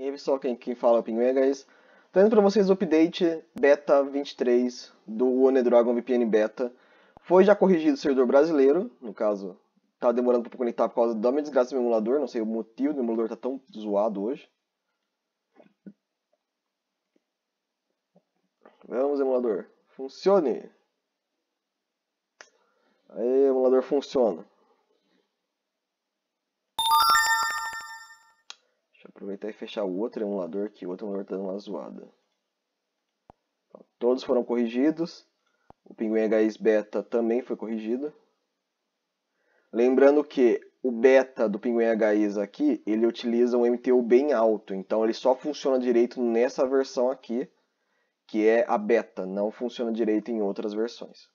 E aí pessoal, quem, quem fala é o Pinguim, guys. Trazendo para vocês o update beta 23 do OneDragon VPN beta. Foi já corrigido o servidor brasileiro, no caso, tá demorando para conectar por causa da minha desgraça do meu emulador, não sei o motivo, meu emulador tá tão zoado hoje. Vamos, emulador. Funcione! Aí, emulador funciona. Aproveitar e fechar o outro emulador, que o outro emulador está dando uma zoada. Então, todos foram corrigidos. O Pinguim HS Beta também foi corrigido. Lembrando que o beta do Pinguim HS aqui, ele utiliza um MTU bem alto, então ele só funciona direito nessa versão aqui, que é a beta, não funciona direito em outras versões.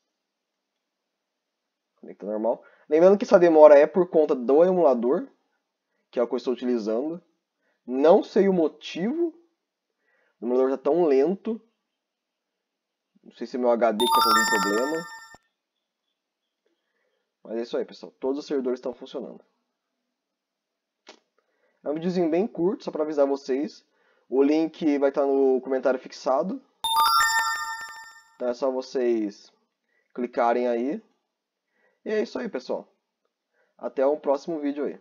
Conecta normal. Lembrando que essa demora é por conta do emulador, que é o que eu estou utilizando. Não sei o motivo. O emulador está tão lento. Não sei se é meu HD que está com algum problema. Mas é isso aí, pessoal. Todos os servidores estão funcionando. É um videozinho bem curto, só para avisar vocês. O link vai estar tá no comentário fixado. Então é só vocês clicarem aí. E é isso aí, pessoal. Até o próximo vídeo aí.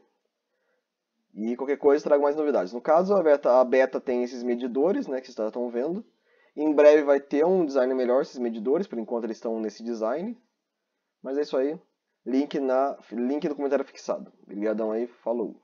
E qualquer coisa trago mais novidades. No caso, a beta, a beta tem esses medidores, né, que vocês estão vendo. Em breve vai ter um design melhor esses medidores, por enquanto eles estão nesse design. Mas é isso aí. Link, na, link no comentário fixado. Obrigadão aí, falou!